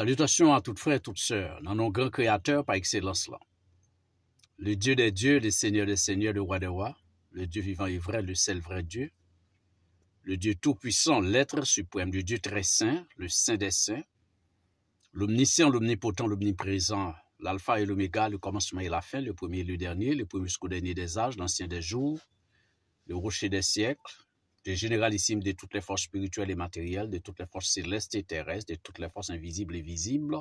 Salutations à toutes frères et toutes sœurs, dans nos grands créateurs par excellence là. Le Dieu des dieux, le Seigneur des seigneurs, le roi des rois, le Dieu vivant et vrai, le seul vrai Dieu, le Dieu tout-puissant, l'être suprême, le Dieu très saint, le saint des saints, l'omniscient, l'omnipotent, l'omniprésent, l'alpha et l'oméga, le commencement et la fin, le premier et le dernier, le premier jusqu'au dernier des âges, l'ancien des jours, le rocher des siècles, généralissime de toutes les forces spirituelles et matérielles, de toutes les forces célestes et terrestres, de toutes les forces invisibles et visibles,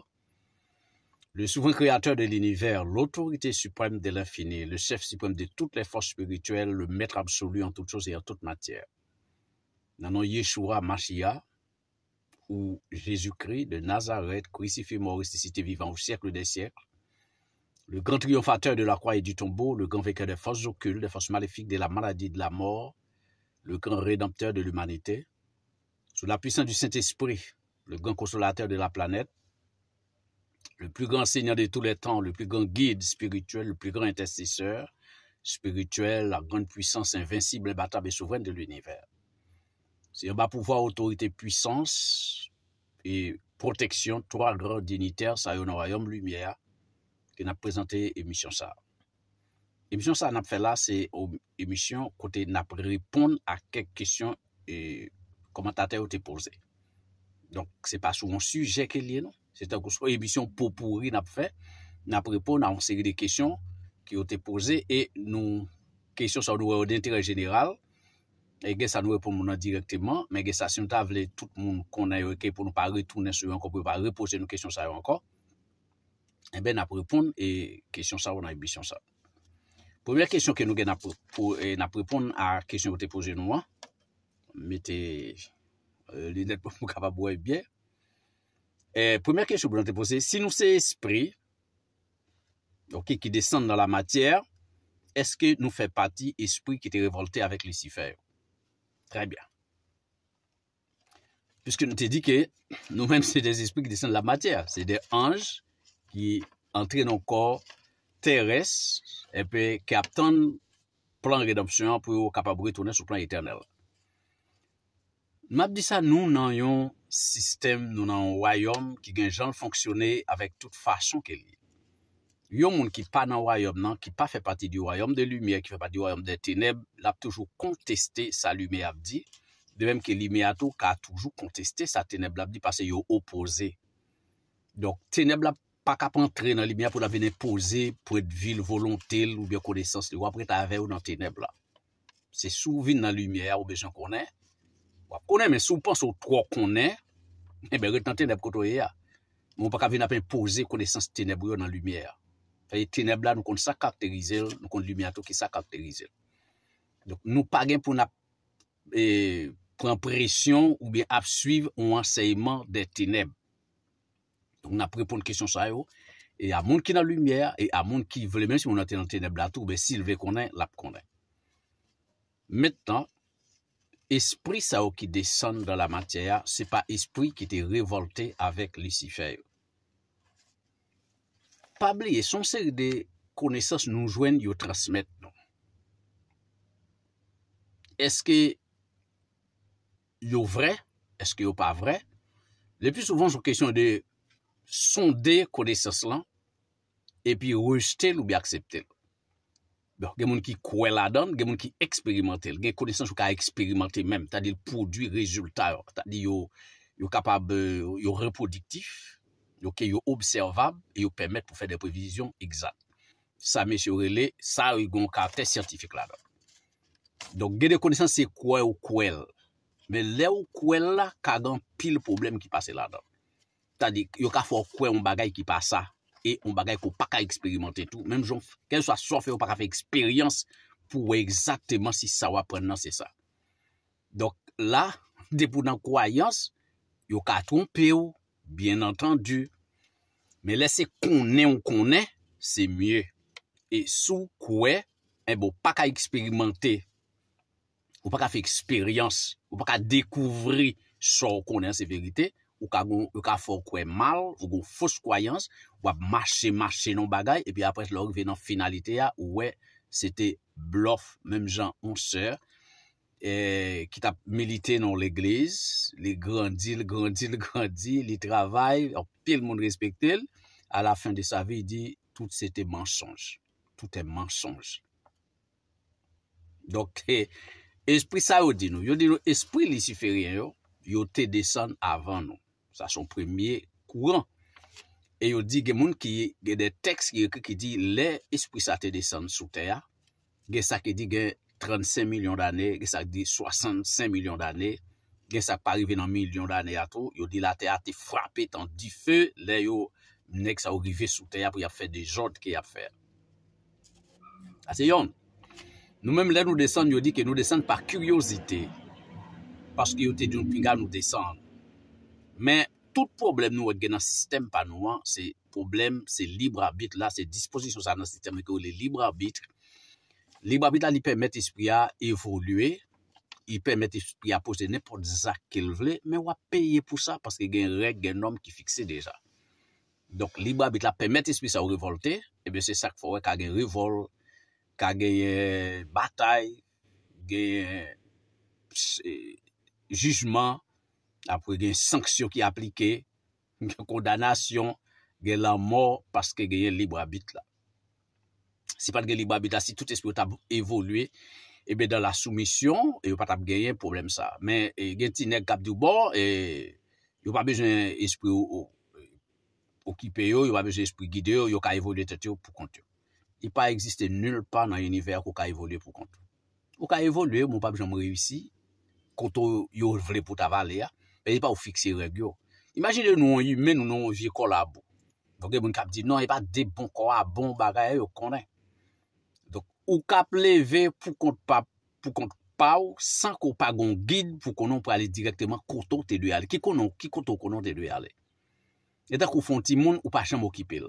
le souverain créateur de l'univers, l'autorité suprême de l'infini, le chef suprême de toutes les forces spirituelles, le maître absolu en toutes choses et en toute matière. Nanon Yeshua Mashiach, ou Jésus-Christ de Nazareth, crucifié, mort, ressuscité, vivant au siècle des siècles, le grand triomphateur de la croix et du tombeau, le grand vainqueur des forces occultes, des forces maléfiques, de la maladie, de la mort, le grand rédempteur de l'humanité, sous la puissance du Saint-Esprit, le grand consolateur de la planète, le plus grand Seigneur de tous les temps, le plus grand guide spirituel, le plus grand intercesseur spirituel, la grande puissance invincible, imbattable et souveraine de l'univers. C'est un bas pouvoir, autorité, puissance et protection, trois grands dignitaires, ça royaume, lumière, qui n'a présenté émission ça. Emisyon sa nap fe la se o emisyon kote nap reponde a kek kisyon e komentate ou te pose. Donk se pa souvan sujek e liye nou. Se ta kou so emisyon popouri nap fe, nap reponde a an seri de kisyon ki ou te pose e nou kisyon sa ou nou re o dintirel general e gen sa nou reponde mou nan direktyman men gen sa si an ta vle tout moun konan yo e ke pou nou pa retounen sou yon kompre pa repose nou kisyon sa yo anko e ben nap reponde e kisyon sa ou nan emisyon sa. Première question que eh, nous avons pour, répondre à la question que vous avez posée, nous hein. mettez euh, les lunettes pour vous bien. Eh, première question que vous avez posée, si nous sommes esprit, donc qui descendent dans la matière, est-ce que nous faisons partie esprit qui était révolté avec Lucifer Très bien. Puisque nous avons dit que nous-mêmes, c'est des esprits qui descendent dans la matière, c'est des anges qui entrent encore corps teres, epè ki ap tan plan redopsyon an pou yo kapabri tonen sou plan eternel. Mabdi sa nou nan yon sistem nou nan wayom ki gen jan fonksyone avèk tout fason ke li. Yon moun ki pa nan wayom nan, ki pa fè pati di wayom de lumiè, ki fè pati di wayom de teneb, l ap toujou konteste sa lumiè ap di, de mèm ki limiè ato ka toujou konteste sa teneb l ap di, passe yo opose. Donk teneb l ap pak ap antre nan lumiye pou la venen pose pou ete vil volontel ou bien konesans li wapre ta ave ou nan teneb la. Se sou vin nan lumiye a ou bejan konen, wap konen men sou pons ou tro konen, e ben ret nan teneb koto e a, moun bon, pak ap venen ap en pose konesans teneb ou yo nan lumiye a. Faye teneb la nou kon sa karakterize l, nou kon lumiye a to ki sa karakterize l. Nou pagen pou nan eh, pren presyon ou bien ap suive ou anseyman de teneb. Donc, on a pu pour une question ça, et à monde qui dans la lumière, et à monde qui veut, même si on été dans le ténèbre tout, ben, s'il veut qu'on ait, l'a qu'on Maintenant, esprit ça qui descend dans la matière, c'est pas esprit qui était révolté avec Lucifer. Pas oublier, son série de connaissances nous joignent nous transmettent. Est-ce que yo vrai? Est-ce que yo pas vrai? Le plus souvent, c'est question de sonde kone sas lan, epi rejte l ou bi aksepte l. Bon, gen moun ki kwe la dan, gen moun ki eksperimente l, gen kone san chou ka eksperimente mèm, ta di l poudi rezultat l, ta di yo kapab yo repodiktif, yo ke yo observab, yo pemèt pou fè de previzyon egzat. Sa mèche ou rele, sa yon ka test sientifik la dan. Don gen de kone san se kwe ou kwe l, men le ou kwe l la, ka dan pil problem ki pase la dan. Tadi, yon ka fò kwen yon bagay ki pa sa, e yon bagay kou pa ka eksperimente tou. Mem joun, ken yon sa so fè, yon pa ka fè eksperyans pou wè eksakteman si sa wè pren nan se sa. Donk la, depou nan kwayans, yon ka trompè ou, bien antan du, men lese kounen yon kounen, se mye. E sou kwen, e bo pa ka eksperimente, ou pa ka fè eksperyans, eh bon, ou pa ka dekouvri sa wè kounen se fèritè, ou ka fon kwe mal, ou kon fos kwayans, ou ap mache, mache non bagay, epi apres lor venan finalite ya, ou we, sete blof, menm jan, monser, e, ki tap melite nan l'egleze, li grandil, grandil, li travay, api l moun respekte l, a la fin de sa ve, di, tout sete mensonge. Tout et mensonge. Dok, espri sa yo di nou, yo di nou, espri li si fe rien yo, yo te desen avan nou. Sa son premye kouran. E yo di gen moun ki, gen de teks ki di, le espri sa te desen sou teya. Gen sa ki di gen 35 milyon d'anè, gen sa ki di 65 milyon d'anè, gen sa pa rive nan milyon d'anè ato, yo di la te a te frape tan di fe, le yo nek sa ou rive sou teya pou yap fe de jod ki yap fe. Ase yon, nou menm le nou desen, yo di ke nou desen par kuryosite, paske yo te di nou pinga nou desen, Men, tout problem nou wè gen an sistem pa nou an, se problem, se libre habite la, se disposisyon sa nan sistem wè ki wè libre habite, libre habite la li pèmète ispria evolüe, li pèmète ispria pose ne pou zak ke l vle, men wè peye pou sa, paske gen rèk, gen nom ki fikse deja. Donk, libre habite la pèmète ispria sa ou revolte, ebe eh se sak fò wè kage revol, kage eh, batay, kage eh, jujman, apre gen sanksyon ki aplike, gen kondanasyon, gen la mor, paske gen libo abit la. Si pat gen libo abit la, si tout espri yo tab evolwe, ebe eh da la soumisyon, eh yo pat tab gen yen problem sa. Men eh, gen ti nek kap di ou bo, yo pa bejwen espri yo okipe yo, yo pa bejwen espri guide yo, yo ka evolwe tete yo pou kont yo. Y pa eksiste nul pa nan yoniver yo ka evolwe pou kont yo. Bon, yo ka evolwe, moun pa bejwen mou revisi, koto yo vre pou tab ale ya, e pa bon. non, bon ou fiksi regyo. Imagine nou an yu men nou nan ou vye kolabou. Fok e moun kap di, nan e pa de bon korabon bagay yo konen. Dok ou kap leve pou kont pa ou, sank ou pa gon guide pou konon pou ale direkteman koto te lue ale. Ki koto konon te lue ale. E dak ou fonti euh, moun ou pa chanm okipel.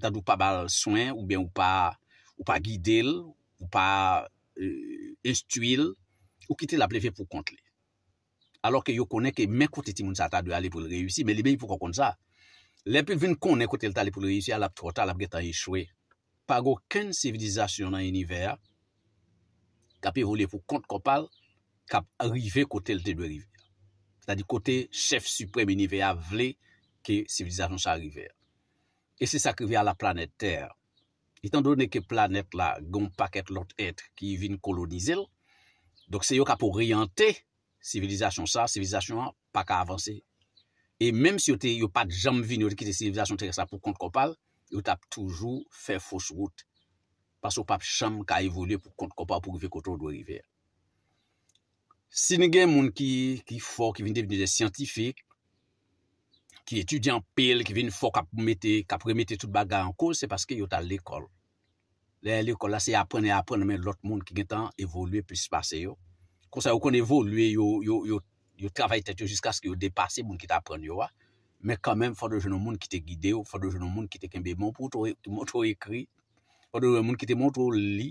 Dat ou pa bal soen, ou ben ou pa guide el, ou pa estuil, ou kite la leve pou kont li. alor ke yo konen ke men kote ti moun sa ta dwe ale pou l reyusi, men li ben yon pou kon kon sa, lepe vin konen kote l ta ale pou l reyusi, al ap trota, al ap geta yishwe, pa go ken sivilizasyon nan yoniver, kape voli pou kont kopal, kape arrive kote l te dwe river, ta di kote chef suprem yoniver avle, ke sivilizasyon sa arrive. E se sa krivi a la planet ter, itan donen ke planet la, goun paket lot etre ki vin kolonizil, dok se yo ka pou riyante, Sivilizasyon sa, sivilizasyon pa ka avanse E menm si yo te yo pat jam vin Yo te ki te sivilizasyon te re sa pou kont kopal Yo te ap toujou fe fos wout Pas ou pap cham ka evolye Pou kont kopal pou vi koutou do rive Sine gen moun ki Ki fok, ki vin devine de scientifique Ki etudyan pel Ki vin fok Kap remete tout baga an kou Se paske yo ta l'ekol Lè l'ekol la se apren e apren Men lot moun ki gen tan evolye Pi se pase yo Kwa sa yo kon evo, lue yo yo travay tet yo jiska sk yo depase moun ki ta pren yo wa. Me kamem fwa do jenon moun ki te gide yo, fwa do jenon moun ki te kembe moun pou tou moun tou ekri, fwa do moun ki te moun tou li,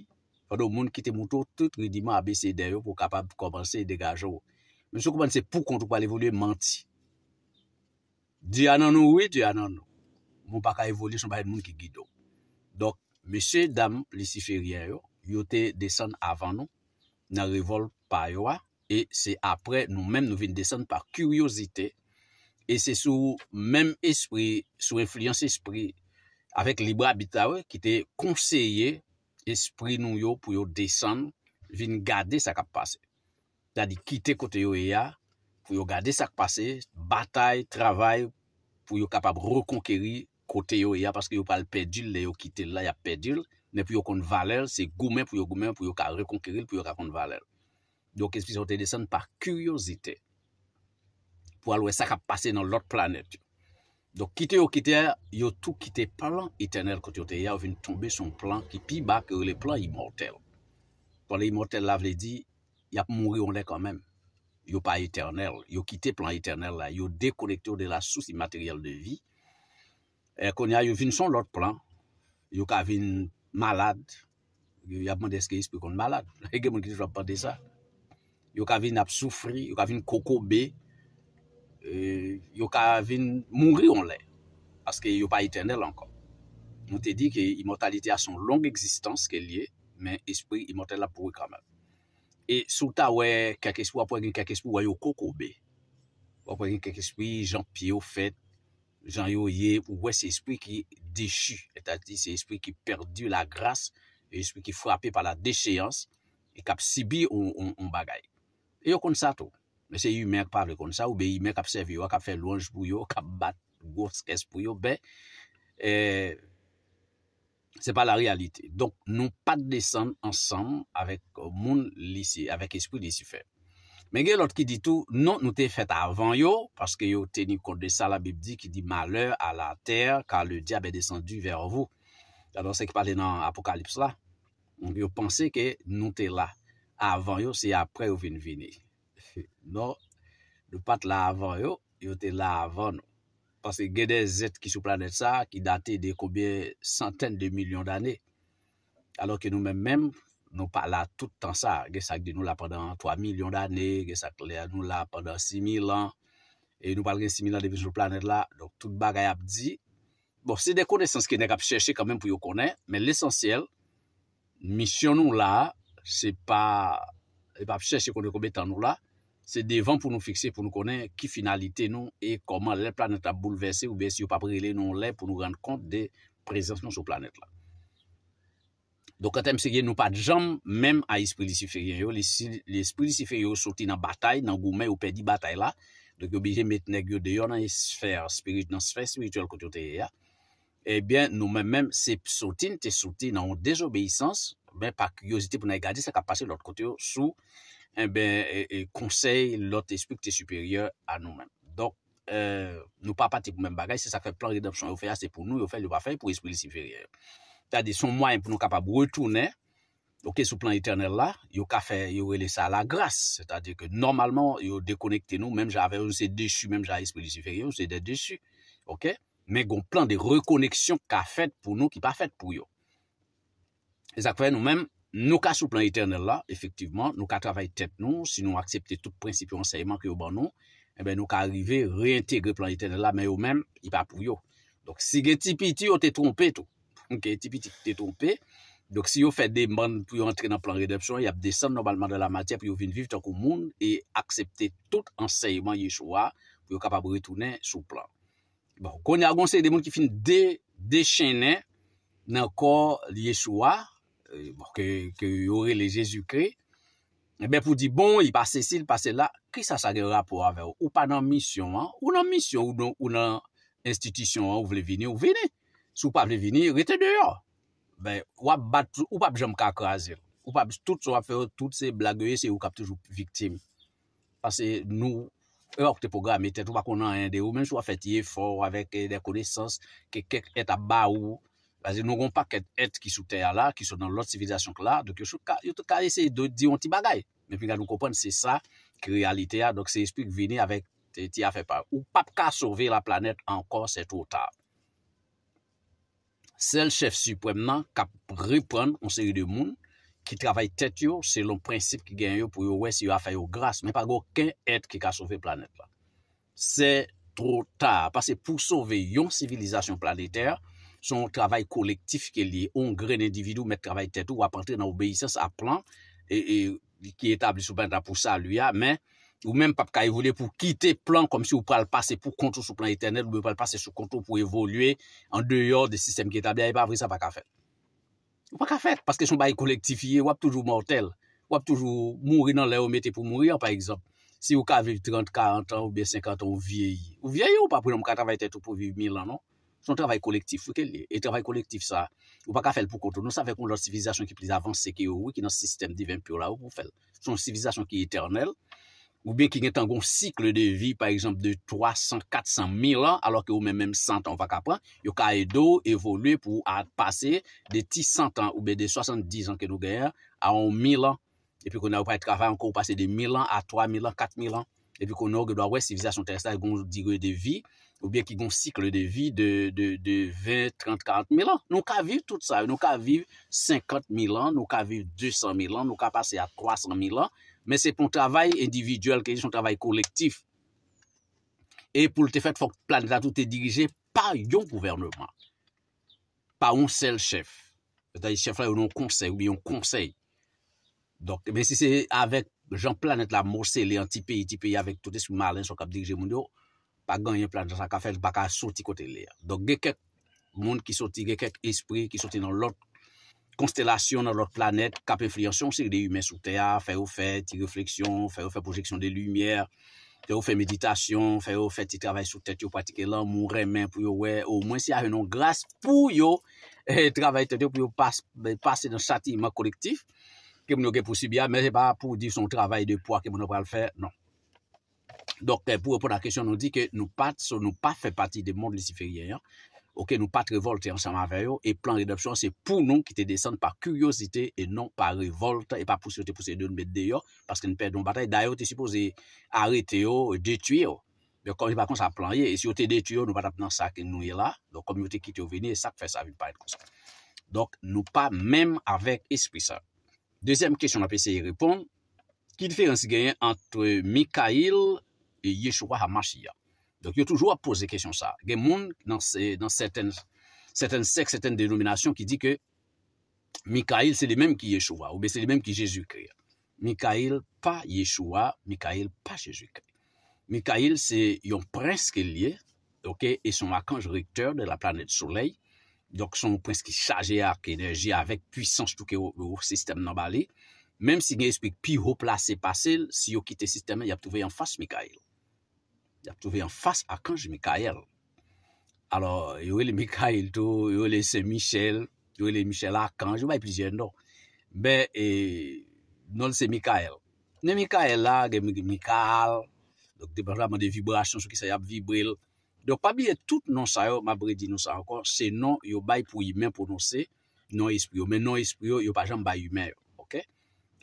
fwa do moun ki te moun tou tout ridiman abese deyo pou kapab komanse degaj yo. Monsen kouman se pou kontou pal evo lue manti. Diyan an nou, oui, diyan an nou. Moun pa ka evo lise, moun pa e moun ki guide yo. Dok, monsen dam lisi feriye yo, yo te desen avan nou, nan revolte pa yo a, e se apre nou men nou vin desen par kuryozite e se sou men espri sou reflyans espri avek libra bita we, ki te konseye espri nou yo pou yo desen, vin gade sa kap pase, ta di kite kote yo e ya, pou yo gade sa kap pase, batay, travay pou yo kapab rekonkeri kote yo e ya, paske yo pal pedil le yo kite la ya pedil, ne pou yo kon valer, se goumen pou yo goumen pou yo ka rekonkeri, pou yo ka kon valer yo kespis yo te desen par kuryozite, pou alwe sa ka pase nan lot planet yo. Dok kite yo kite, yo tou kite plan etenel kont yo te ya ou vin tombe son plan ki pi bak yo le plan imotel. Kon le imotel la vle di, yap mouri onde kanmem, yo pa etenel, yo kite plan etenel la, yo dekonekte yo de la souse imateryal de vi, e kon ya yo vin son lot plan, yo ka vin malade, yo yapman de eske ispe kon malade, e genman ki te jwa pa de sa, yo ka vin ap soufri, yo ka vin koko be, e, yo ka vin mounri on lè, aske yo pa itenel ankon. Moun te di ki imortalite a son long eksistans ke liye, men espri imortal la pouwe kamel. E sou ta we, kak espri wapwen gen kak espri woye yo koko be, wapwen gen kak espri jan piyo fet, jan yo ye, woye se espri ki dechi, et a di se espri ki perdu la grase, espri ki frapi pa la decheyans, e kap sibie on bagay. Yo kon sa tou. Mese yu mèk pavle kon sa ou be yu mèk apsevi yo, kap fè louanj pou yo, kap bat gòs kes pou yo, be, eh, se pa la realite. Donk nou pat desan ansan avèk euh, moun lisye, avèk espri lisye fè. Mè gen lot ki di tou, nou nou te fèt avan yo, paske yo teni kont de sa la bib di ki di malèr a la ter ka le diapè desan du vèr vò. Danon se ki pale nan apokalips la. Yo panse ke nou te la avan yo, se apre ou vin vini. Non, nou pat la avan yo, yo te la avan nou. Paske gede zet ki sou planet sa, ki date de kobye santen de milyon d'ane. Alo ke nou men men, nou pala tout tan sa, ge sak de nou la pandan 3 milyon d'ane, ge sak le anou la pandan 6 mil an, e nou pala gen 6 mil an de vis ou planet la, donk tout bagay ap di. Bon, se de konesans ki ne kap cheshe kanmen pou yo konen, men l'esansyel, misyon nou la, Se pa chèche kon de komè tan nou la, se devan pou nou fikse pou nou konè ki finalite nou e koman lè planète a bouleverse ou bè si yo papre lè nou lè pou nou rende kont de prezense nou sou planète la. Do katèm se gen nou pat jamb mèm a espri disifériyo, l'espri disifériyo soti nan batay nan goumè ou pedi batay la, do ki obije metne gyo deyon nan espri, dans espri spirituel koutyo teye ya. Ebyen nou men men se sotin te sotin nan ou dezobeysans Ben pa kiosite pou nan egadi se ka pase lout kote yo sou Ebyen eh konsey eh, eh, lout espri kote superior a nou men Don euh, nou pa pati pou men bagay se sa fe plan redopsyon Yo fe yase pou nou yo fe yo va fe pou espri lisi inferior Tade son mwa yon pou nou kapab retoune Ok sou plan eternal la Yo ka fe yo rele sa la glas Tade ke normalman yo dekonekte nou Mem jave ou se desu mem jave espri lisi inferior Ou se de desu Ok Ok men goun plan de rekoneksyon ka fèt pou nou ki pa fèt pou yo. E zak fè nou men, nou ka sou plan eternal la, efektiveman, nou ka travay tèt nou, si nou aksepte tout prinsipi ou ansèyman ki yo ban nou, eh nou ka arrive reintègre plan eternal la, men yo men, ki pa pou yo. Donc, si gen tipi ti yo te trompe tou, ou gen tipi ti te trompe, donc si yo fè deman pou yo rentre nan plan redepsyon, yo ap desen normalman de la matèp, yo vin viv tan kou moun, et aksepte tout ansèyman ye choua, pou yo kapab retounen sou plan. Bon, kon yon agon se yon demoun ki fin de, de chenè, nan kor liye choua, ke yore le Jezu kre, e ben pou di, bon, yi pa se sil, pa se la, ki sa sa ger rapor ave ou? Ou pa nan misyon an, ou nan misyon an, ou nan institisyon an, ou vle vini, ou vini. Sou pa vle vini, rete de yo. Ben, wap bat, ou pap jom kakraze, ou pap tout se wap fè, tout se blagueye, se ou kap toujou p'viktim. Pase nou, Eu ak te poga a mette, tou pa kon nan en de eh, ou, men sou a fetye for avèk de konesans ke kek et a ba ou. Basi nou gon pa ket et ki sou te a la, ki sou nan lote sivilasyon ke la, do ki yo chou ka, yo te ka ese di yon ti bagay. Men pi ga nou kompon, se sa, ki realite a, do ki se espik vini avèk te ti a fe pa. Ou pap ka sove la planet ankon, se tou ta. Sel chef suprèm nan, kap ripron, on se ri de moun, ki travay tet yo, se lon prinsip ki gen yo pou yo wè si yo a fay yo gras, men pa go ken et ki ka sove planet la. Se tro ta, pase pou sove yon sivilizasyon planetèr, son travay kolektif ke li yon gren individu met travay tet yo apante nan obeysens a plan e, e ki etablis sou benda pou sa luy a, men, ou men pa ka evole pou kite plan, kom si ou pral pase pou kontou sou plan internet, ou pral pase sou kontou pou evolue en deyo de sistem ki etablis, ay e pa avri sa pa ka fèl. Ou pa ka fèl, paske son bayi kolektifiye, wap toujou mortel, wap toujou mouri nan le omete pou mourir, par exemple, si ou ka vivi 30-40 an, ou biye 50 an, ou vieyi, ou vieyi ou pa, pou yon mou ka travay tètou pou vivi 1000 an, non, son travay kolektif, ou ke li, et travay kolektif sa, ou pa ka fèl pou kontou, nou sa fèl kon lor sivilizasyon ki pliz avan seke yo, wik nan sistem divin piola, ou pou fèl, son sivilizasyon ki eternel, Ou bien ki gen tan gon sikle de vi par exemple de 300, 400, 1000 an alo ke ou men men 100 an wak apan, yo ka edo evoluye pou a pase de 10, 100 an ou be de 70 an ke nou geyer a 1,000 an. E pi kon a ou pa eti ka fay an kon pase de 1,000 an a 3,000 an, 4,000 an. E pi kon a ou ge do a wè sivilasyon terrestre a gon digre de vi ou bien ki gon sikle de vi de 20, 30, 40,000 an. Nou ka vive tout sa, nou ka vive 50,000 an, nou ka vive 200,000 an, nou ka pase a 300,000 an. Men se pon travay individual ke li son travay kolektif. E pou lte fèt fòk planetatou te dirije pa yon kouvernement. Pa yon sel chef. Se ta yon chef la yon yon konsey. Men se se avèk jan planet la mòse li an ti peyi, ti peyi avèk toutes yon malen sou kap dirije moun yo, pa gan yon planetatou sa ka fèl baka soti kote li ya. Don gekèk moun ki soti, gekèk espri ki soti nan lòt. konstelasyon nan lot planet, kapiflyansyon, seri de yume sou teya, fè ou fè ti refleksyon, fè ou fè projeksyon de lumièr, fè ou fè meditasyon, fè ou fè ti travay sou tet, yo patike lan moun remen pou yo wè, ou mwen si a renon glas pou yo eh, travay tet yo pou yo passe nan sati iman kolektif, kem nou ke posibya, ah, mè se pa pou di son travay de po a kem nou pral fè, nan. Donk, pou ou pou la kresyon nou di ke nou pat son nou pa fè pati de moun lisiferiyen, nan. ok, nous pas révolter ensemble avec eux, et plan rédemption, c'est pour nous qui te descendent par curiosité et non par révolte et pas pour se pousser de nous mettre dehors, parce que nous perdons bataille. D'ailleurs, tu es supposé arrêter, détruire. Mais comme par contre, ça plan, et si on te détruit, nous pas dans ça que nous est là. Donc, comme nous te quitté, venir, ça fait ça, il pas être comme ça. Donc, nous pas même avec esprit ça. Deuxième question, on a essayé de répondre. Qui différence gagne entre Mikaïl et Yeshua HaMashiach? Donc, il y a toujours à poser question ça. Il y a des gens dans, dans certaines, certaines sectes, certaines dénominations qui disent que Michael, c'est le même qui Yeshua, ou bien c'est le même qui Jésus-Christ. Michael, pas Yeshua, Michael, pas Jésus-Christ. Michael, c'est un prince qui est lié, ok, et son archange recteur de la planète Soleil. Donc, son prince qui est chargé avec énergie, avec puissance, tout au système normal. Même si il explique plus haut placé passé, si vous quittez le système, il y a trouvé en face Michael. Y ap trove yon fase akange Mikael. Alo, yon wele Mikael to, yon wele se Michel, yon wele Michel akange, yon wele plijen do. Be, e, non se Mikael. Ne Mikael la, gen mi Mikael, de pa jaman de vibrasyon, sou ki sa yap vibrel. Dok pa biye tout non sa yo, ma bre di non sa ankon, se non yon bay pou ymen pronose, non espriyo. Men non espriyo, yon pa jaman bay ymen yo.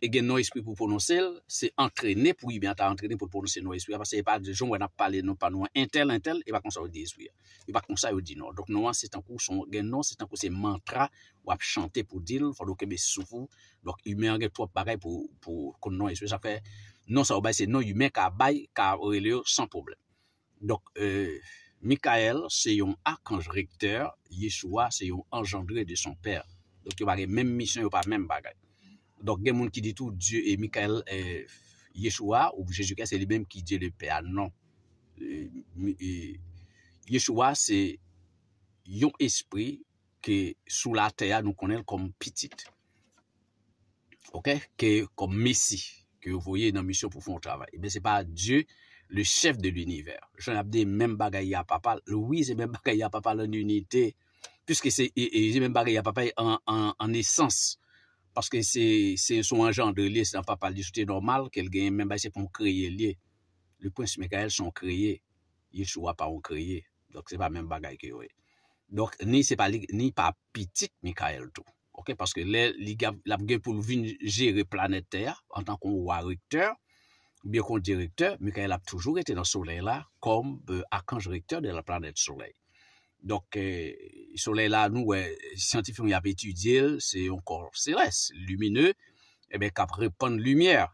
E gen nou espri pou pounonsel, se entrene pou yi benta entrene pou pounonsel nou espri. Apar se yi e pa dijon wè nan pale nou pa nou an entel entel, yi pa konsa yi di espri. Yi e pa konsa yi di nou. Donk nou an se tankou son gen nou, se tankou se mantra wap chante pou dil, fado kebe soufou. Donk yi mè anget wap bagay pou kon nou espri. Sa fè, nou sa wabay se nou yi mè ka bay, ka wè li yo san probleme. Donk e, Mikael se yon akans rektèr, Yeshua se yon anjandre de son pèr. Donk yon bagay menm misyon, yon bagay menm bagay. Donc, il y a des gens qui disent tout Dieu et Michael, et Yeshua, ou Jésus-Christ, c'est lui-même qui dit le Père. Non. Euh, euh, Yeshua, c'est un esprit qui, sous la terre, nous connaît comme petit. OK? Que, comme Messie, que vous voyez dans Mission pour faire un travail. Mais eh ce n'est pas Dieu le chef de l'univers. J'en ai dit même bagaille à papa. Oui, c'est même bagaille papa en unité, puisque c'est même bagaille papa en, en, en essence. Paske se sou anjandre li, se nan pa pali soute normal, kel gen men bay se pou m kreye li. Li prins Mikael son kreye, yi sou apan m kreye. Dok se pa men bagay ki yo e. Dok ni se pa li, ni pa pitit Mikael tou. Ok, paske li gen pou vin jere planeter, an tan kon warekter, biyo kon direkter, Mikael ap toujou ete nan soley la, kom euh, akans rekter de la planet soley. Donk, eh, soule la nou, wè, eh, siyantifon y ap etudye, se yon kor ceres, lumine, e eh bè kap repon lumièr.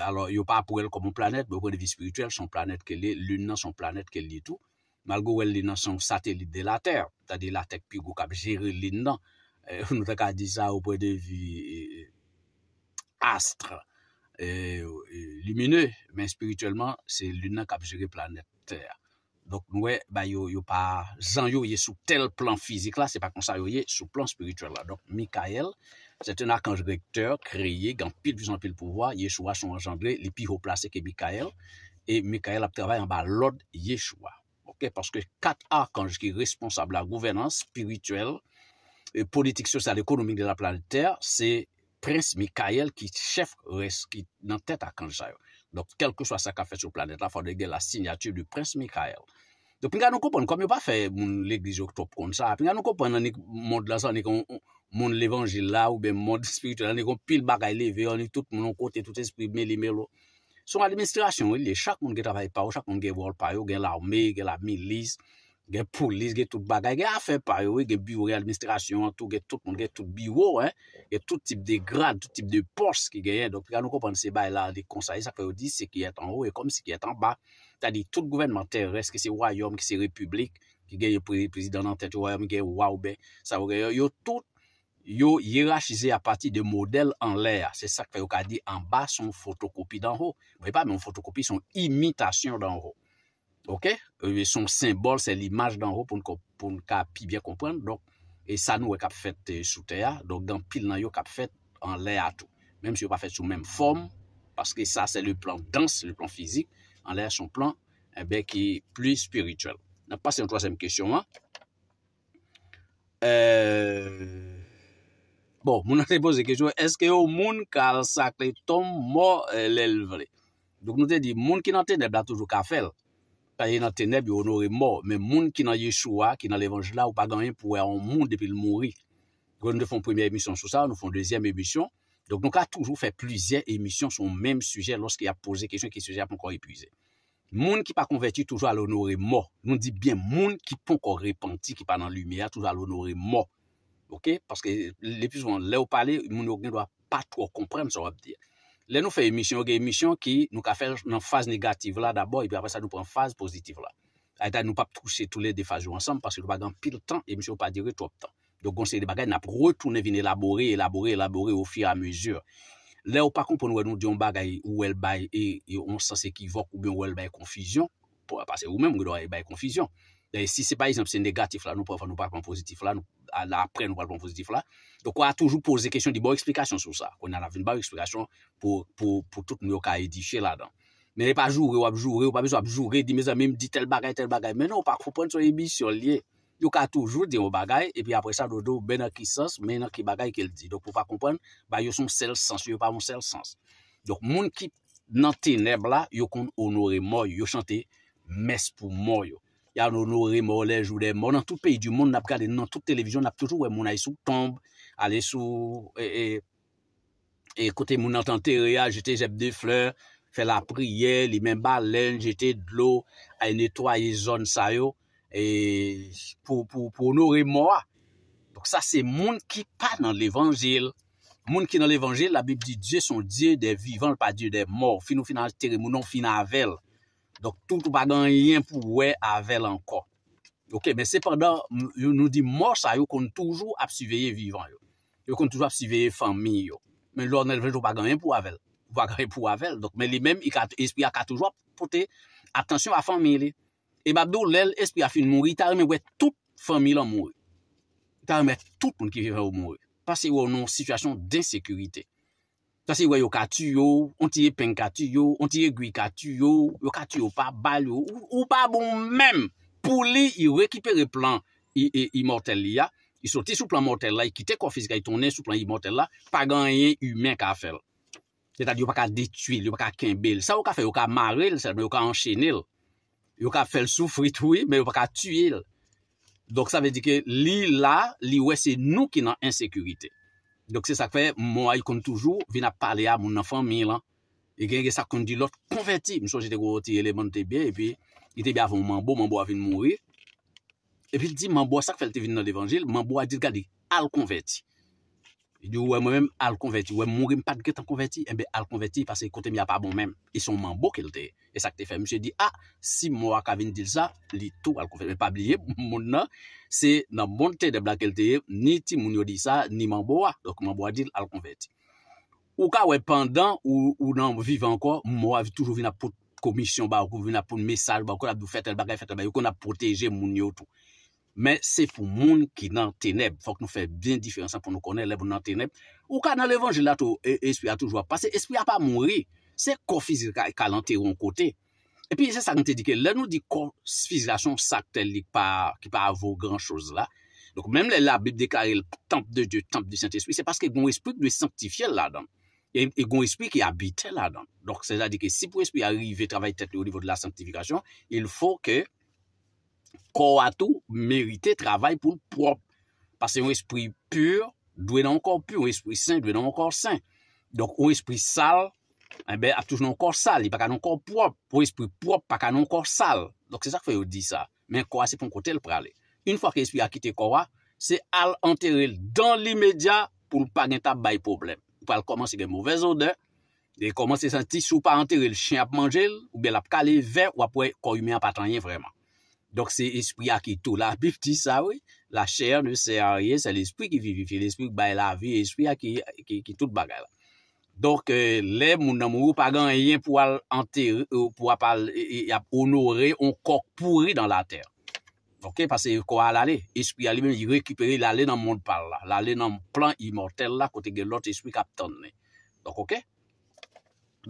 Alors, yo pa pou el komon planet, mwen pou de vi spirituel, son planet ke li, lun nan son planet ke li tou. Malgo wè lina son satelit de la ter, ta di la tek pi wou kap jiri lun nan. Nou te ka di sa wou pou de vi astre, lumine, men spirituelman, se lun nan kap jiri planet ter. Donk noue, yo pa zan yo ye sou tel plan fizik la, se pa konsa yo ye sou plan spirituel la. Donk Mikael, seten arkanj rekteur, kreye, gan pil vizan pil pouvoi, Yechoua son anjan gle, li pi ho plase ke Mikael, e Mikael ap travay an ba lod Yechoua. Ok, paske kat arkanj ki responsab la gouvenans spirituel, politik sosal ekonomik de la planeter, se Prince Mikael ki chef reski nan tet arkanj sa yo. Donk, kelke swa sa ka fet sou planet, la fwade gen la sinyature du prins Mikael. Donk, pengan nou kopon, kom yo pa fe moun l'eglizyo ki top kon sa, pengan nou kopon, nanik moun lansan, nanik moun levangila, ou ben moun spiritual, nanik moun pil bagay leveyo, nanik tout moun an kote, tout espri meli melo. Son administrasyon, wè, lè, chak moun gen travaye pa ou, chak moun gen vol pa ou, gen la oume, gen la milis, gen polis, gen tout bagay, gen afe pa yo, gen bureau, gen administrasyon, gen tout type de grad, tout type de poste ki gen yon. Donk fika nou konpande se ba yon la de konsay, sakwe yo di se ki et an ho, e kom se ki et an ba. Tadi tout gouvernement terrestre, ki se wayom, ki se republik, ki gen yon prezident nan terrestre, ki se wayom gen wawbe, sakwe yo, yo tout yo yirachize a pati de model an lè a. Se sakwe yo ka di an ba son fotokopi dan ho. Voi pa men fotokopi son imitasyon dan ho. Ok? Euh, son symbol, se l'imaj dan rou pou nou ka pi bien kompren, donk, e sa nou e kap fet euh, sou teya, donk, dan pil nan yo kap fet an lea tou. Mem si yo pa fet sou menm form, paske sa se lè plan dans, lè plan fizik, an lea son plan, e be ki plus spirituel. Nè, passe yon kwa sem kèsyon an. Bon, moun an euh, te pose kèsyon, eske yo moun kal sakre tom mo lè l vre? Donk nou te di, moun ki nan te, ne bla toujou ka fel. est dans ténèbres, il honoré mort. Mais le monde qui n'a dans Yeshua, qui est dans l'évangile, ou pas gagné pour un monde depuis le mourir. Nous faisons une première émission sur ça, nous faisons une deuxième émission. Donc, nous avons toujours fait plusieurs émissions sur le même sujet lorsqu'il a posé question qui sujet pas encore épuisé. monde qui pas converti toujours à l'honoré mort. Nous dit bien monde qui pas encore repenti, qui pas dans la lumière, toujours à l'honoré mort. OK Parce que les plus souvent là où parler, ne doit pas trop comprendre ce qu'on va dire. Lè nou fè emisyon, ok, emisyon ki nou ka fè nan faze negatif la d'abord, epi apè sa nou pren faze pozitif la. Aè ta nou pa ptouche tout lè de faze jou ansam, paske nou bagan pil tan, emisyon pa diri trop tan. Donk gonsen li bagay nap retoune vin elabore, elabore, elabore, ou fi a mwizur. Lè ou pakon pou nou wè nou diyon bagay ou wèl bay, e yon san se kivok ou byon wèl bay konfisyon, pou apase ou mèm wèl bay konfisyon, Si se pa yon se negatif la, nou pa fwa nou pa lpon pozitif la, nou apre nou pa lpon pozitif la. Donk wak toujou pose kesyon di bon eksplikasyon sou sa. Kon nan avin bon eksplikasyon pou tout nou non, yo ka edishe la dan. Men e pa joure, wap joure, wap wap joure, di me zanmim, di tel bagay, tel bagay. Men nou wak fwo pon sou emisyon liye. Yo ka toujou di yon bagay, epi apre sa do do bè nan ki sens, mè nan ki bagay ki el di. Donk wak fwa pon, yo son sel sens, yo pa yon sel sens. Donk moun ki nan teneb la, yo kon onore mou, yo chante mes pou mou yo. Ya nou nou remou, lè joudè mò. Nan tout peyi di moun, nan tout televizyon, nan tout jou, moun a yi sou tombe, a yi sou... E, e, e kote moun antante ria, jete jep de fleur, fè la priye, li men ba lè, jete d'lò, a yi netoye zon sa yo. E pou nou remou a. Donc sa se moun ki pa nan l'Evangil. Moun ki nan l'Evangil, la Bibli diye son diye de vivan, pa diye de mò. Finou fina terimounon fina avèl. Donk tout ou bagan yen pou wè avèl ankon. Ok, men sepandor, yon nou di mors a yon kon toujou ap suveyye vivan yon. Yon kon toujou ap suveyye fami yon. Men lor nan venjou bagan yen pou avèl. Bagan yon pou avèl. Men li men, espri a ka toujou ap pote, atensyon a fami li. E bagdo lèl, espri a fin mounri, ta remè wè tout fami lan mounri. Ta remè tout moun ki vivè ou mounri. Pase yon nou, situasyon den sekurite. Sase yoy yo ka tuyo, ontye pen ka tuyo, ontye gwi ka tuyo, yo ka tuyo pa bal yo, ou pa bon menm pou li yi rekipere plan imortel li ya, yi soti sou plan imortel la, yi kite kon fizika, yi tonen sou plan imortel la, pa ganyen yu men ka fel. Seta di yo pa ka detuil, yo pa ka kenbel, sa yo ka fe, yo ka marel, yo ka enchenel, yo ka fel sou fritoui, men yo pa ka tuyel. Dok sa ve di ke li la, li we se nou ki nan ensekurite. Dok se sak fè, mwen a yi kon toujou, vin a pale a moun anfan mi lan, e genge sak kon di lot konverti, mwen so jite go oti ye le ban te bè, e pi yi te bè avon mwen bo, mwen bo a vin moun ri, e pi di mwen bo sak fèl te vin nan devanjil, mwen bo a dit gadi al konverti. yo wè mwen mwen mwen al konverti wè mwen mwen mwen mwen mwen pat ke tan konverti mwen mwen al konverti eh parce kote mwen a pa mwen mwen dison man bou ke lteye e sa k te fe mwen se di a si mwen wak avin dil sa li tou al konverti se nan bonte de blan ke lteye ni ti mwen yo di sa ni man bou a dok man bou a dil al konverti ou ka wè pandan ou nan vive an ko mwen wak avi toujou vin apou komisyon ba ou vin apou mesaj ba ou kon apou fetel bagay fetel bagay ou kon apou proteje mwen yo tou men se pou moun ki nan teneb, fok nou fe bien diferansan pou nou konen, le pou nan teneb, ou ka nan levon jelato, espri a toujwa pase, espri a pa mouri, se ko fizika e kalante yon kote. E pi se sa gen te dike, le nou di ko fizikasyon sakte li pa avou gran chose la, donc menm le la bib dekare temp de dieu, temp de sante espri, se paske gen espri kde sanctifie la dan, gen espri ki abite la dan. Donc se sa dike, si pou espri arive, travaye tetne ou nivou de la sanctifikasyon, il fok ke, Ko a tou merite travay pou l'prop. Pase yon espri pur, dwe nan ankor pur. Yon espri san, dwe nan ankor san. Donk, yon espri sal, eh ap touj nan ankor sal. Yon espri prop, pak an ankor sal. Donk, se sa kwe yo di sa. Men, kwa se pon kote l prale. Yon espri akite kwa, se al anteril dan l imedya pou l pa gen ta bay problem. Ou pal koman se gen mouvez ode, de koman se santi sou pa anteril chen ap manjel, ou bel ap kale ve, ou apwe kwa yon patranye vreman. Donk se espri a ki tou la, bi ti sa we, la chèr ne se a rie, se l'espri ki vivi fi, l'espri ki baye la vi, espri a ki tout bagay la. Donk le euh, moun nan mou, pa gan yin pou a anteri, pou a pa onore, on kok pouri dan la tèr. Donk e, pase kwa al ale, espri a li men yi rekupere l'ale nan moun par la, l'ale nan plan imortel la, kote gen lot espri kap tonne. Donk ok,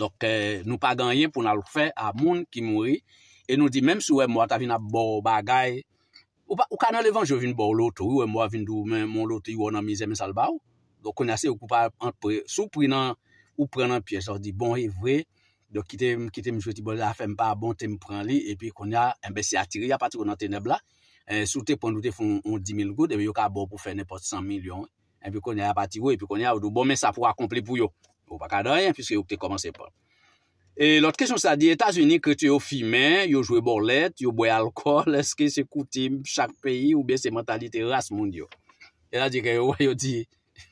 donk nou pa gan yin pou nan lou fè a moun ki mouri. E nou di, mèm sou wè mwa ta vin a bor bagay, ou pa, ou ka nan levon, jò vin bor loto wè mwa vin dò mwen mon loto yò nan mizè mè salbaw. Do konya se, ou kou pa, sou prinan, ou prinan piye, sò di, bon, e vre, do kite m, kite m, jò ti bol la, fè m pa, bon, eh eh, te m pran li, e pi konya, mbe se atiri, apatikon nan tenebla, sou te pon dote fon 10.000 gout, e bi yo ka bor pou fè nepot 100.000.000, e pi konya apatikon, e pi konya, ou do bon, men sa pou akompli pou yo, ou pa ka doyen, piske yo te komanse pon. Et l'autre question, ça dit, États-Unis, que tu es ils fumé, tu joué borlette, tu de alcool, est-ce que c'est coutume chaque pays ou bien c'est mentalité race mondiale? Et là, je ouais, il dit,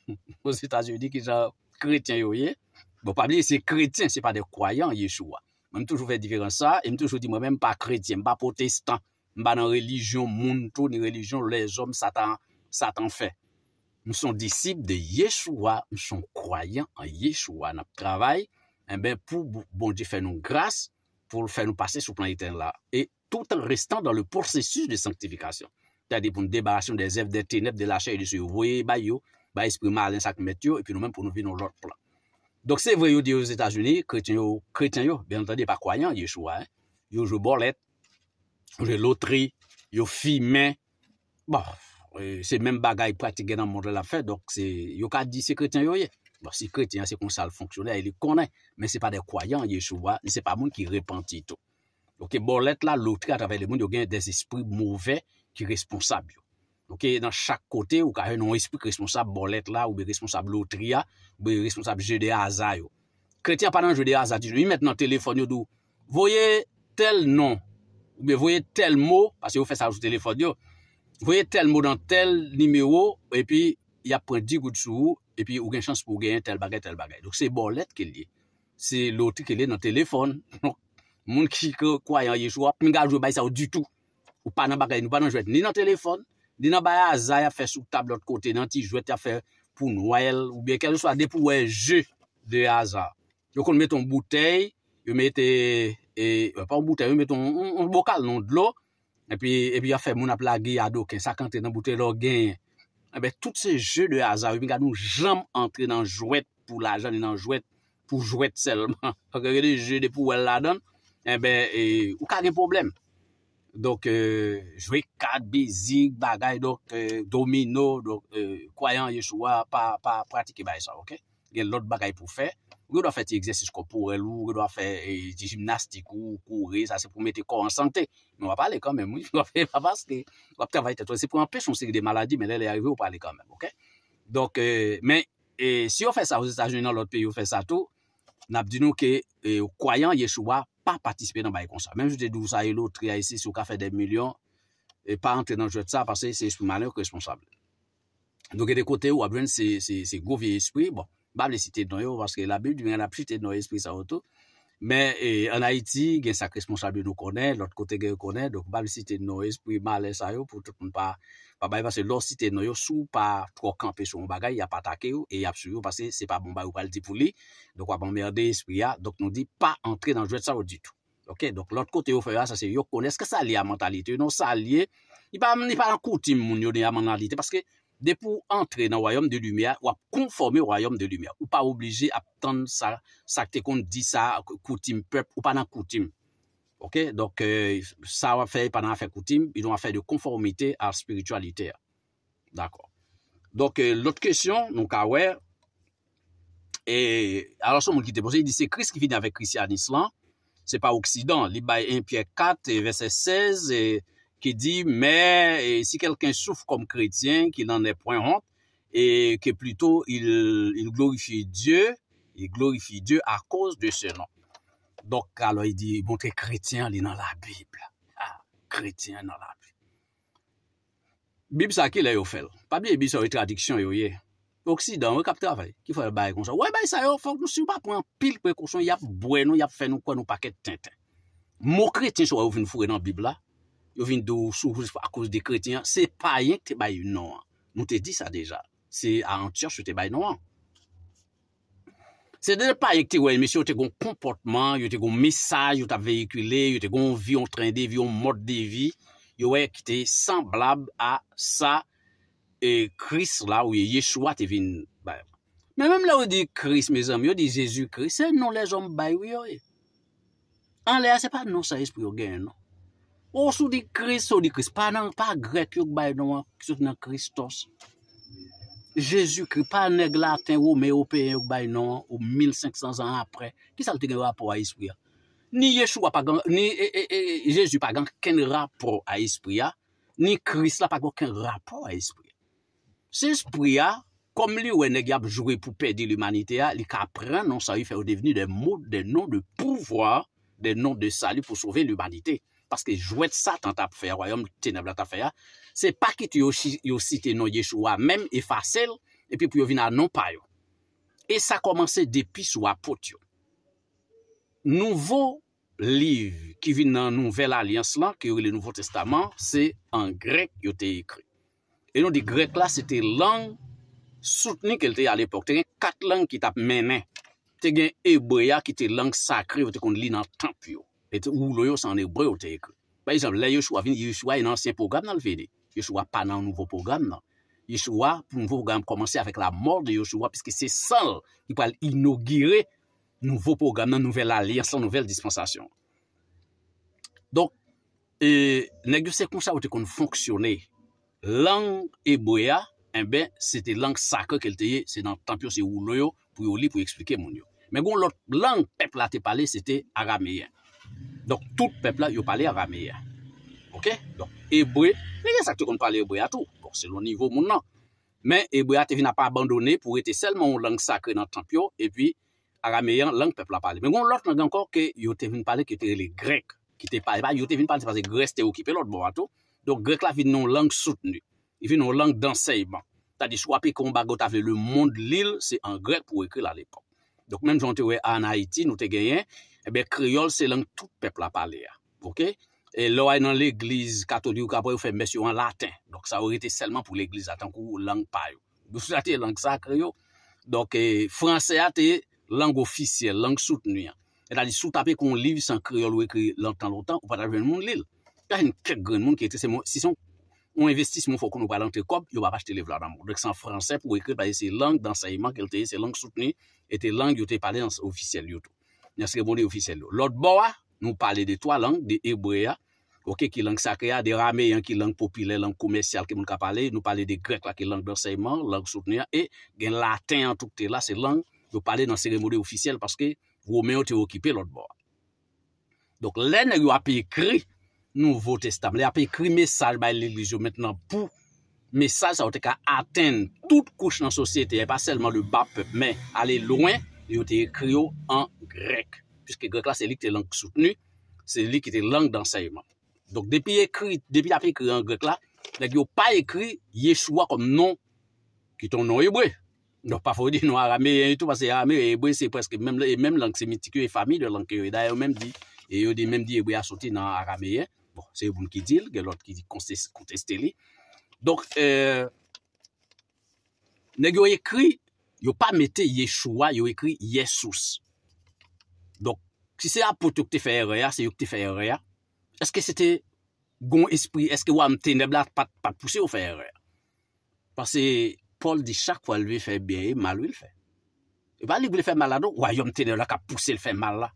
aux États-Unis, les sont chrétiens, vous Bon, pas que c'est chrétien, c'est pas des croyants, Yeshua. Je me toujours fait différence ça, et je me toujours dit, moi-même, pas chrétien, pas protestant, je pas dans la religion, dans la religion, les hommes, Satan, Satan fait. Nous sommes disciples de Yeshua, nous sommes croyants en Yeshua, dans notre travail. Eh ben, pour bon Dieu faire nous grâce, pour faire nous passer sur le plan éternel là. Et tout en restant dans le processus de sanctification. C'est-à-dire pour nous débarrasser des œuvres des ténèbres, de la chair et de ce vous voyez, bah, bah, esprit malin, ça et puis nous-mêmes pour nous vivre dans l'autre plan. Donc c'est vrai, aux États-Unis, chrétiens, chrétiens, bien entendu, pas croyants, Yeshua, hein? yo joue bolette, yo loterie, yo fument. Bon, euh, c'est même bagaille pratiquée dans le monde de la donc c'est, yo ka dit c'est chrétien, yo, Bon, si kretiyan se konsal fonksyonè, e li konè, men se pa de kwayan, ye souwa, ni se pa moun ki repenti to. Ok, bolet la, lotri a travèl le moun, yo gen des espri mouvè ki responsab yo. Ok, dan chak kote, yo kare non espri responsab bolet la, oube responsab lotri ya, oube responsab jede aza yo. Kretiyan pa nan jede aza di, yo yi met nan telefon yo dou, voye tel non, oube voye tel mo, ase yo fè sa jout telefon yo, voye tel mo dan tel nimeyo, oube pi, ya pren 10 gout sou, epi ou gen chans pou gen tel bagay, tel bagay. Dok se bolet ke liye, se loti ke liye nan telefon, moun ki kwa yon ye chwa, mingan jou bay sa ou du tou, ou pa nan bagay, ou pa nan jouet, ni nan telefon, ni nan bay aza ya fe sou tablote kote, nan ti jouet ya fe pou nouayel, ou bie kelle sou a depouwe je de aza. Yo kon meton boutei, yo meton, e, pa moun boutei, yo meton moun bokal non, dlo, epi, epi ya fe moun ap la gey adok, 50 nan boutei lor gen, Ebe, eh tout se je de aza eh ou mi gade ou jam entre nan jwet pou la jan e nan jwet pou jwet selman. Fak e gade je de pou wèl la don, ebe, ou ka gen problem. Dok, euh, jwet kat, bezik, bagay, euh, domino, kwayan euh, ye souwa, pa pratike bay sa, ok? Gen lot bagay pou fè. On doit faire des exercices corporels, ou doit faire du gymnastique, ou courir, e, ça c'est pour mettre le corps en santé. Mais on va parler quand même, oui. On va faire va que on va travailler C'est pour empêcher une série de maladies, mais là, elle est arrivée, on va parler quand même, ok? Donc, e, mais e, si on fait ça aux États-Unis, dans l'autre pays, on fait ça tout, on a dit nous que croyant croyants Yeshua pas participer dans les comme Même si je dis ça et l'autre, ici, si on fait des millions, et pas entrer dans le jeu de ça parce que c'est esprit le responsable. Donc, des côtés où on a besoin de ces gros vieux esprits, bon. Bab li si tenon yo, baske la bib, diwen an ap si tenon yo espri sa woto, men eh, en Haiti, gen sa responsabili nou konen, lot kote gen yo konen, dok bab li si tenon yo espri, malen sa yo, pou tout moun pa, bab baye basse, lot si tenon yo, sou pa trok anpe sou mou bagay, ya pa take yo, e yapsu bon ah. ah, yo, basse se pa mou mba yo kaldi pou li, dok wap mou merde espri ya, dok nou di, pa entre nan jwet sa wot ditou, ok, dok lot kote yo fè ya, sa se yo konen, eske sa li a mentalite, yon sa li e, yon de entrer dans le royaume de à conformer au royaume de lumière, Ou pas obligé à ça ça ça kon dit ça ou pas dans coutume Ok, donc euh, ça va faire pendant faire faire ils ils ont de conformité à spiritualité d'accord donc euh, l'autre question question, c'est et qui et alors son moun ki te pose, il dit c'est Christ qui vient li 1 Pierre 4, verset 16, Ki di, mè, eh, si kelken souf kom kretyen, ki nan ne pren hont, e ke pluto il glorifiye Diyo, il glorifiye Diyo a koz de se nan. Dok, alo, i di, montre kretyen li nan la Bibla. Ah, ha, kretyen nan la Bibla. Bib sa ki la yo fel? Pa biye biye sa yo tradiksyon yo ye? Oksidan, yo kap trafè, ki fòre bay kon sa. Ouye bay sa yo, fòre nou si wap wè an pil prekousyon, yap bwè nou, yap fè nou, kwen nou pakèt ten ten. Mou kretyen sou wè ou vin fòre nan Bibla, yo vin do soufous a kouse de kretiyan, se pa yon kte bay yon nou an. Mou te di sa deja. Se an tchers yo te bay nou an. Se de de pa yon kte wey, misyo yo te gon komportman, yo te gon mesaj, yo te veykule, yo te gon viyon trende, viyon mod de vi, yo wey kte semblab a sa e kris la ou ye yechoua te vin bay. Men menm la ou di kris, me zanm, yo di jezu kris, se non le zanm bay ou yo wey. An le a se pa nou sa es pou yo gen nou. Ou sou di kris, ou di kris. Pa nan, pa grek yonk bay nou an, ki sou nan kristos. Jezu kri, pa neg la ten ou, me ou pe yonk bay nou an, ou 1500 an apre, ki sal te gen rapor a espriya. Ni e, e, e, Jezu pa gen ken rapor a espriya, ni kris la pa gen ken rapor a espriya. Se espriya, kom li ou enegyab juri pou pedi l'umanite ya, li kapren non sa yi fè ou deveni de nou de pouvoi, de nou de sali pou sove l'umanite ya. paske jwèd sa tan tap fè ya, wè yon tenèb la tap fè ya, ah, se pakit yo si te noye choua, mèm e fasell, epi pou yo vin nan anon payo. E sa komanse depi sou apot yo. Nouvo liv ki vin nan nouvel alians lan, ki yo li nouvo testament, se an grek yo te ekri. E nou di grek la, se te lang soutenik el te al epok, te gen kat lang ki tap menen, te gen ebouya ki te lang sakri, vete kon li nan tanp yo. et ou loyo san ebreyo te ek. Par exemple, non. la Yoshua vini, Yoshua en ansyen program nan vede. Yoshua pa nan nouvo program nan. Yoshua pou nouvo program komanse avèk la mor de Yoshua piskè se sal, yon pal inogire nouvo program nan nouvel aliyan, san nouvel dispensasyon. Don, negyo se kon sa wote kon fonksyone, lang ebreya, enbe, sete lang sakè kel te ye, se nan tampyo se ou loyo, pou yo li pou eksplike moun yo. Men goun, lang pep la te pale, sete arameyen. Donk tout pepl bon, la yo pale a rameya. Ok? Donk ebre, ne gen sa ki te kon pale ebre atou. Bon, se lon nivou moun nan. Men ebre a te vin a pa abandone pou ete selman yon lang sakre nan temp yo. E pi, a rameyan lang pepl la pale. Men goun lot men gen ankor ke yo te vin pale ki te rele grek. Ki te pale ba, yo te vin pale se pase grek se te okipe lout bon atou. Donk grek la vin yon lang soutenu. Vi vin yon lang dansayman. Tadi chwa pi kon bago tave le moun lil, se an grek pou ekre la lepon. Donk men jan te we an Haiti, nou te genyen Ebe, eh kriyol se lang tout pepla pale ya. Ok? E lo ay nan l'eglize, kato di ou kaboy ou fe mesyo an latin. Dok sa orite selman pou l'eglize atan kou lang payo. Bousou la te lang sa kriyo. Dok franse a te lang ofisye, lang soutenuyan. E da li soutape kon liv san kriyol ou ekri lang tan loutan, ou pata ven moun lil. Pe a yon kek gren moun ki ete se moun. Sison, moun investis moun fokon ou palan te kop, yo pa pa chete levla nan moun. Dok san franse pou ekri, ba ye se lang dansayman, ke lte ye se lang soutenuyan, ete lang yo te pale ans ofisye liyo tou. Nyan seremoni ofissel yo Lodboa, nou pale de toa lang, de Hebreya Ok, ki lang sakrea, de rameyan Ki lang popile, lang komersyal ki moun ka pale Nou pale de grek la, ki lang berseyman, lang soutenya E gen latin an touk te la Se lang yo pale nan seremoni ofissel Paske roumen yo te wokipe lodboa Dok lè nè yo api ekri Nouvo testam Lè api ekri mesaj bay l'elijyo Mètnen pou mesaj sa wote ka atèn Tout kouch nan sosyete Yè pa selman de bap, mè, ale loin yo te ekri yo an grek. Piske grek la, se li ki te lang soutenu, se li ki te lang dansayman. Donk depi ekri, depi api ekri an grek la, nek yo pa ekri, ye choua kom non, ki ton non yebwe. Donk pa fo di non arameyen etou, parce yon arameyen ebwe, se preske menm lang semitikyo e fami, de lang ki bon, euh, yo eday yo menm di. E yo di menm di yebwe asoti nan arameyen. Bon, se yon bon ki dil, gen lot ki di konteste li. Donk, nek yo ekri, Yo pas mette Yeshua, yo écrit Yesus. Donc, si c'est apôtre qui fait erreur, c'est yo qui fait erreur. Est-ce que c'était bon esprit, est-ce que wam ténèbre là pas pas poussé ou faire erreur? Parce que Paul dit chaque fois lui fait bien, e mal lui fait. Il pas lui faire mal là, donc royaume ténèbres qui a poussé le faire mal là.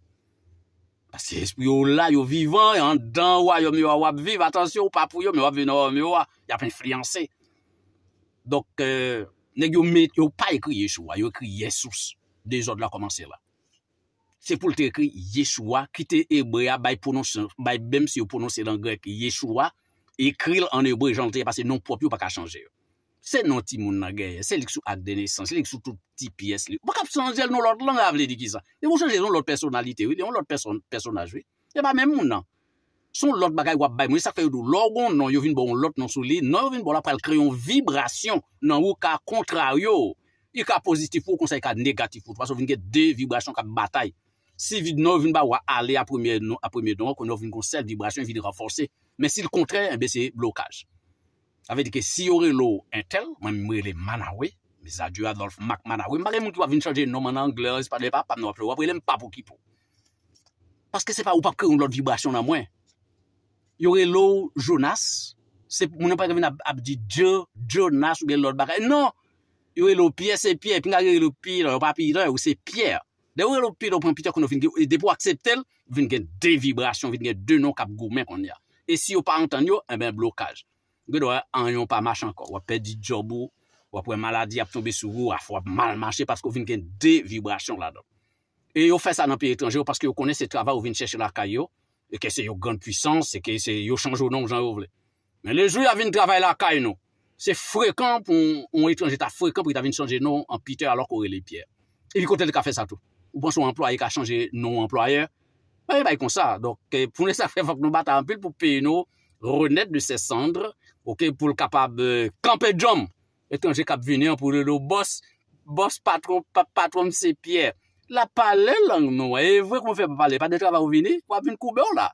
Parce que là, yo vivant en dedans yo vivre, attention pas pour yo, mais va venir il a Donc euh, Nèk yo mè, yo pa ekri Yechoua, yo ekri Yesous, de jòd la komanse la. Se pou lte ekri Yechoua, ki te ebrea, bay pounonsen, bay bem si yo pounonsen nan grek, Yechoua, ekril an ebrejante, yè pa se non popyo pa ka chanje yo. Se non ti moun nan grek, se liksou adeneysans, liksou touti piyes li. Bak ap sanjèl nou lòt, lan avle di ki sa. Yè e moun chanje yon lòt personalite, yon lòt personaj, yon e mè moun nan. Son lot bagay wap bay mwenye sak fayou do lorbon, nan yo vin bo yon lot nan sou li, nan yo vin bo la prel kreyon vibrasyon, nan wou ka kontra yon, yon ka pozistifou, kon se yon ka negatifou, to pa sou vin gen de vibrasyon ka batay. Si vin nan yo vin ba wap ale a premier don, kon nan yo vin kon sel vibrasyon, vin renforse, men si l kontre, enbe se blokaj. Avedi ke si yon re lo entel, man mi mwenye le man awe, me zadyo Adolf Mack man awe, mwenye mwenye mwenye mwenye mwenye mwenye mwenye mwenye mwenye mwenye mwenye mwenye mwenye mwenye Yo re lo Jonas, mounen pa revina ap di Djo, Djo Nas ou gen lor bakay. Eh, non, yo re lo piye, se piye, pinga ge re lo piye, yo pa piye, ou se piye. De ou re lo piye, yo pen piye kono vin gen, depo akseptel, vin gen devibrasyon, vin gen denon kap goumen kon ya. E si yo pa entan yo, en eh ben blokaj. Ge do an yon pa mache anko, wapè di Djo bou, wapè maladi ap tombe sou, wapè mal mache, pasko vin gen devibrasyon la do. E yo fè sa nan piye etranjè, yo paske yo konen se travay, yo vin chèche la kayo, Eke se yo gande pwisans, eke se yo chanjou nou jan rou vle. Men le jou yavine travay la kay nou. Se frekamp ou yitranje ta frekamp ou yitavine chanjou nou an piteur alor kore li pier. E li konten de ka fe sa tou. Ou pon sou employe ka chanjou nou employer. Mwen bay kon sa. Donk pou ne sa fe fok nou bata anpil pou pey nou renet de se sandre. Ok pou l kapab kampe euh, jom. Etranje kap vini an pou l lou bos, bos patron, patron se pier. la parler langue nous et vrai qu'on fait pas parler pas de travail ou venir quoi une courbe, là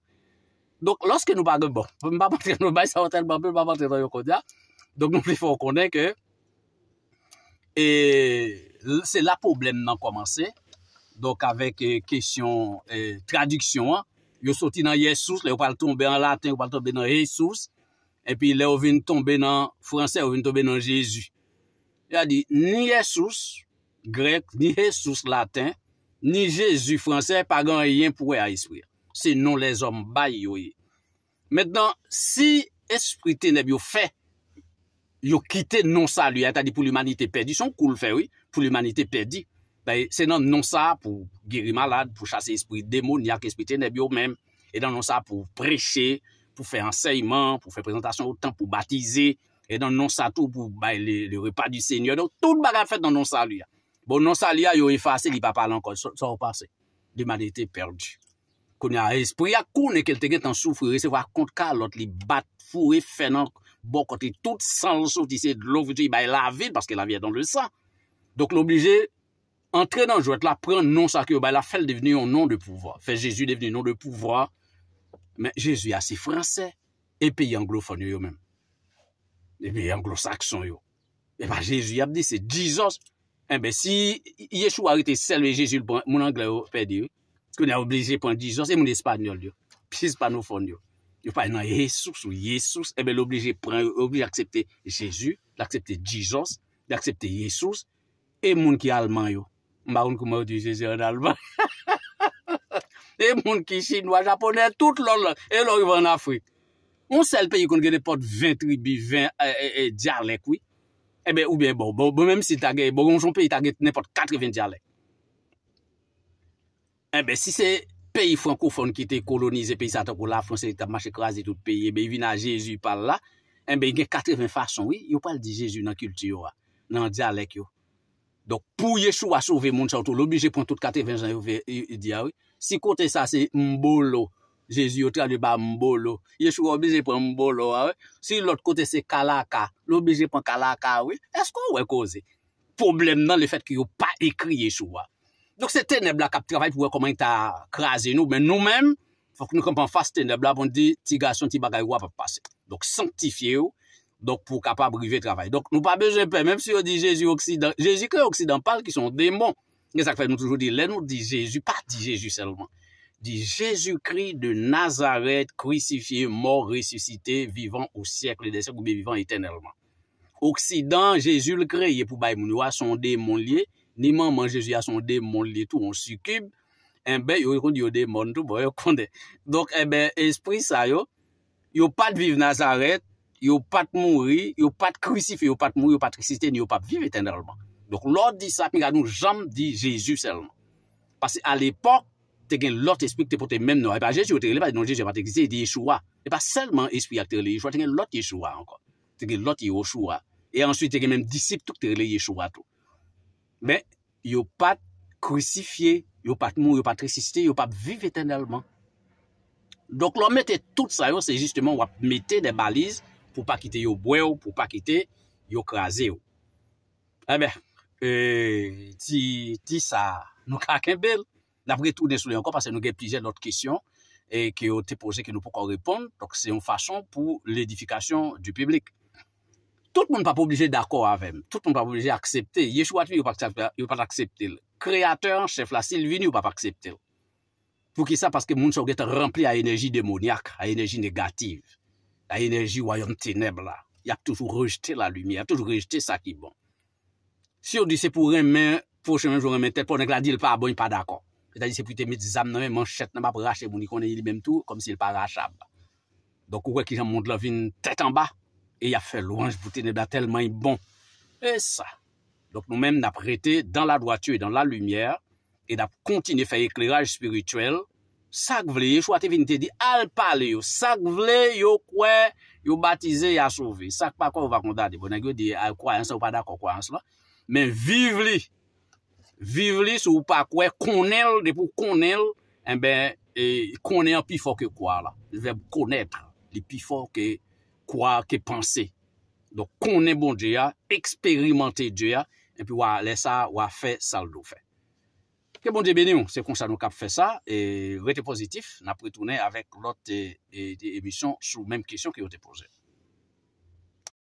donc lorsque nous parlons, bon pas parce que nous bail ça tellement vous pas rentrer dans le code donc nous il faut reconnaître que et c'est là problème n'a commencé donc avec euh, question eh, traduction hein. yo sorti dans ne là pas tomber en latin pas tomber dans yesus et puis là on vient tomber dans français on vient tomber dans Jésus il a dit ni Yesus, grec ni Jesus latin Ni jesu franse, pa gan yen pouwe a espri. Se non les om ba yoye. Met nan, si espri teneb yo fe, yo kite non sa luyen. Tadi pou l'humanite perdi, son kou l'fe woye, pou l'humanite perdi, se nan non sa pou geri malade, pou chase espri demone, ni ak espri teneb yo men. E nan non sa pou preche, pou fe enseyman, pou fe prezentasyon, ou tan pou batize. E nan non sa tou pou ba le repas di seigneur. Tout bagan fete nan non sa luyen. Bon non sa li a yo e fase, li pa palan kon, sa ou pase. Li man ete perdi. Koun ya espri akoun e kel te gen tan soufri. Se wak kont ka lot li bat fure fenan. Bon kont li tout san soufri se lovri. Bi la vide, paske la vide don le san. Dok l'oblige, entre nan jou ete la pren non sakyo. Bi la fel deveni yon non de pouvoi. Fe jesu deveni yon non de pouvoi. Men jesu ya se franse, e pe yon anglofon yo yo men. E pe yon anglo-sakson yo. E pa jesu ya bde se djizos. Ebe eh si Yeshu a ou te selve Jezul pou moun anglè ou oh, fedi ou, kwenye oubleje pou an dijons, e moun espanyol yo, pispanofon yo, yo fay nan Yesus ou Yesus, ebe eh l'oblige pou an, l'oblige aksepte Jezul, l'aksepte dijons, l'aksepte Yesus, e moun ki alman yo, mbaroun kou moun di Jezul en alman, e moun ki chinois, japonè, tout lor lor, e lor yon afri, moun selpe yon kwenye de pot 23 bi 20, e djarlè koui, Ebe eh oube, bon, bon, bon, bon, bon, si ta ge, bon, bon, son pe, ta ge nepot 80 diyalek. Ebe, si se peyi francophone ki te kolonize, peyi satan pou la franse, te mache krasi tout peyi, ebe, yu vi nan Jezu pal la, ebe, yu ge 80 fason, wè, yu pal di Jezu nan kulti yo a, nan diyalek yo. Dok, pou ye chou a chouve moun chaw tou, lò bi je pon tout 80 jan yu diya wè, si kote sa se mbolo, Jezi yo tra li ba mbolo. Yeshua obize pou mbolo. Ah si l'ot kote se kalaka, l'obize pou kalaka, esko ouwe koze? Problem nan le fet ki yo pa ekri Yeshua. Dok se tenebla kap travay pou wekoman ita krasen nou, men nou men, fok nou kompan fase tenebla, bon di ti gasyon, ti bagay wap ap pase. Dok sanktifiye ou, dok pou kapabrive travay. Dok nou pa bejepe, menm si yo di Jezi oksidan, Jezi kre oksidan pal ki son demon, gen sa kwe nou toujou di lè nou, di Jezi, pa di Jezi selman. dit Jésus-Christ de Nazareth, crucifié, mort, ressuscité, vivant au siècle des siècles, ou bien vivant éternellement. Occident, Jésus le créé pour Baïmounou son démon lié, ni maman Jésus à son démon lié, tout on succube, et eh ben, yo kondi démon tout, Donc, eh ben, esprit ça yo, yo pas de vivre Nazareth, yo pas de mourir, yo pas de crucifié, yo pas de mourir, yo pas de ressuscité, yo pas de vivre éternellement. Donc, l'ordre dit ça, puis nous, dit Jésus seulement. Parce qu'à l'époque, il y a un autre esprit qui est même dans Et pas juste le pas il y a un autre esprit qui Et pas seulement l'esprit qui le terre, il y un autre encore. Il y a un Et ensuite, il y a même disciple tout est porté dans le Mais il n'y pas crucifié, il n'y pas mort, il n'y pas ressuscité, il n'y pas vécu éternellement. Donc, l'on mettait tout ça, c'est justement on va mettre des balises pour ne pas quitter le bois, pour ne pas quitter le crazeau. Eh bien, si euh, ça nous craque belle. La retourner sur encore parce que nous avons plusieurs autres questions et qui ont été posées que nous pouvons répondre. Donc, c'est une façon pour l'édification du public. Tout le monde n'est pas obligé d'accord avec. Tout le monde n'est pas obligé d'accepter. Yeshua, il n'est pas accepté. Créateur, chef la Sylvie, il n'est pas accepté. Pour qui ça? Parce que nous gens sont remplis à énergie démoniaque, à énergie négative, à énergie royaume ténèbre là. Il a toujours rejeté la lumière, il a toujours rejeté ça qui est bon. Si on dit c'est pour un main, prochain jour, on met tête, on dit pas bon, pas d'accord. E da yi se pou te met zam nan men man chet nan ba pre rache, moun yi konnen yi li menm tou, kom si yil pa rachab. Dok ouwe ki jan moun de la vin tete an ba, e ya fe louan, jibouten e da telman yi bon. E sa. Dok nou menm na prete, dan la doa tue, dan la lumièr, e da kontine fe ekleraj spirituel, sak vle, yi chou ate vin te di al pale yo, sak vle, yo kwe, yo batize, ya souvi. Sak pa kwa ou vakonda, di bonan yo di al kwayans, ou pa da kwa kwayans la, men vive li, yi, Vive li sou pa kwe, konel, depo konel, eh enbe konen pifo ke kwa la. Vèm konet li pifo ke kwa, ke panse. Donk konen bon diya, eksperimente diya, enpe wale sa wale fe saldo fe. Ke bon diye bini moun, se kon sa nou kap fe sa, e wete pozitif, na pritounen avèk lote di e, e, emisyon sou menm kisyon ki wote poze.